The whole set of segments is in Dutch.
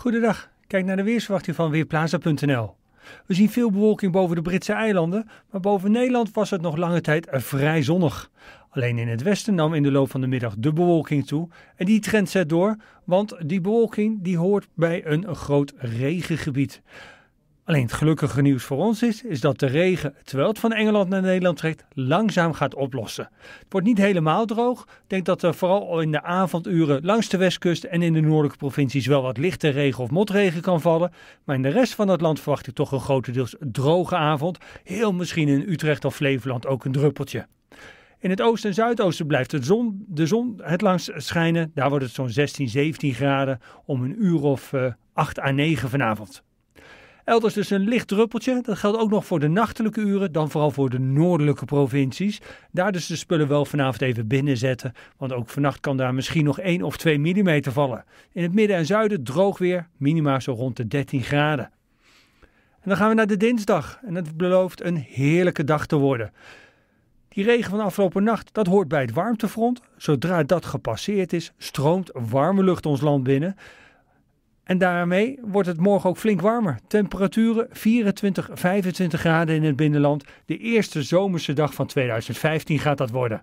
Goedendag, kijk naar de weersverwachting van Weerplaza.nl. We zien veel bewolking boven de Britse eilanden, maar boven Nederland was het nog lange tijd eh, vrij zonnig. Alleen in het westen nam in de loop van de middag de bewolking toe en die trend zet door, want die bewolking die hoort bij een groot regengebied. Alleen het gelukkige nieuws voor ons is, is dat de regen, terwijl het van Engeland naar Nederland trekt, langzaam gaat oplossen. Het wordt niet helemaal droog. Ik denk dat er vooral in de avonduren langs de westkust en in de noordelijke provincies wel wat lichte regen of motregen kan vallen. Maar in de rest van het land verwacht ik toch een grotendeels droge avond. Heel misschien in Utrecht of Flevoland ook een druppeltje. In het oosten en zuidoosten blijft de zon, de zon het langst schijnen. Daar wordt het zo'n 16, 17 graden om een uur of 8 eh, à 9 vanavond. Elders dus een licht druppeltje. Dat geldt ook nog voor de nachtelijke uren, dan vooral voor de noordelijke provincies. Daar dus de spullen wel vanavond even zetten, want ook vannacht kan daar misschien nog 1 of 2 mm vallen. In het midden en zuiden droog weer, minimaal zo rond de 13 graden. En dan gaan we naar de dinsdag en het belooft een heerlijke dag te worden. Die regen van afgelopen nacht, dat hoort bij het warmtefront. Zodra dat gepasseerd is, stroomt warme lucht ons land binnen. En daarmee wordt het morgen ook flink warmer. Temperaturen 24, 25 graden in het binnenland. De eerste zomerse dag van 2015 gaat dat worden.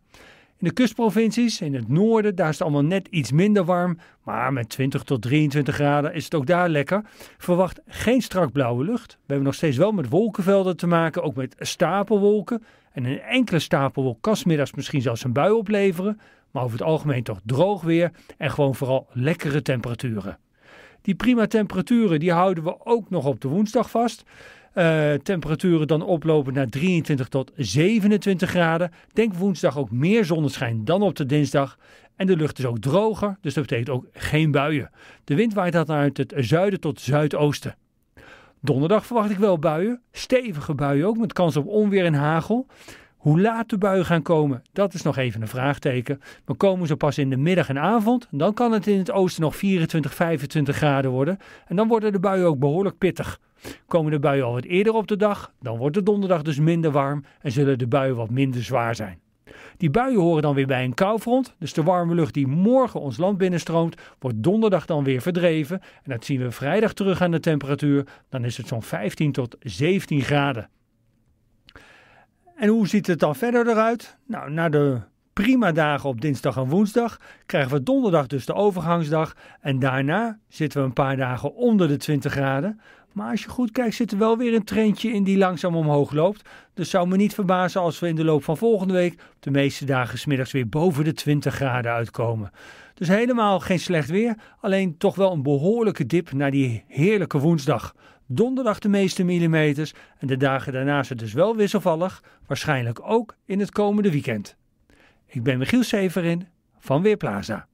In de kustprovincies, in het noorden, daar is het allemaal net iets minder warm. Maar met 20 tot 23 graden is het ook daar lekker. Verwacht geen strak blauwe lucht. We hebben nog steeds wel met wolkenvelden te maken, ook met stapelwolken. En een enkele stapelwolk kan smiddags misschien zelfs een bui opleveren. Maar over het algemeen toch droog weer en gewoon vooral lekkere temperaturen. Die prima temperaturen die houden we ook nog op de woensdag vast. Eh, temperaturen dan oplopen naar 23 tot 27 graden. Denk woensdag ook meer zonneschijn dan op de dinsdag. En de lucht is ook droger, dus dat betekent ook geen buien. De wind waait dan uit het zuiden tot zuidoosten. Donderdag verwacht ik wel buien, stevige buien ook, met kans op onweer en hagel. Hoe laat de buien gaan komen, dat is nog even een vraagteken. Maar komen ze pas in de middag en avond, dan kan het in het oosten nog 24, 25 graden worden. En dan worden de buien ook behoorlijk pittig. Komen de buien al wat eerder op de dag, dan wordt de donderdag dus minder warm en zullen de buien wat minder zwaar zijn. Die buien horen dan weer bij een koufront, dus de warme lucht die morgen ons land binnenstroomt, wordt donderdag dan weer verdreven. En dat zien we vrijdag terug aan de temperatuur, dan is het zo'n 15 tot 17 graden. En hoe ziet het dan verder eruit? Nou, na de prima dagen op dinsdag en woensdag krijgen we donderdag dus de overgangsdag. En daarna zitten we een paar dagen onder de 20 graden. Maar als je goed kijkt, zit er wel weer een trendje in die langzaam omhoog loopt. Dus zou me niet verbazen als we in de loop van volgende week op de meeste dagen smiddags weer boven de 20 graden uitkomen. Dus helemaal geen slecht weer, alleen toch wel een behoorlijke dip naar die heerlijke woensdag. Donderdag de meeste millimeters en de dagen daarna zijn dus wel wisselvallig, waarschijnlijk ook in het komende weekend. Ik ben Michiel Severin van Weerplaza.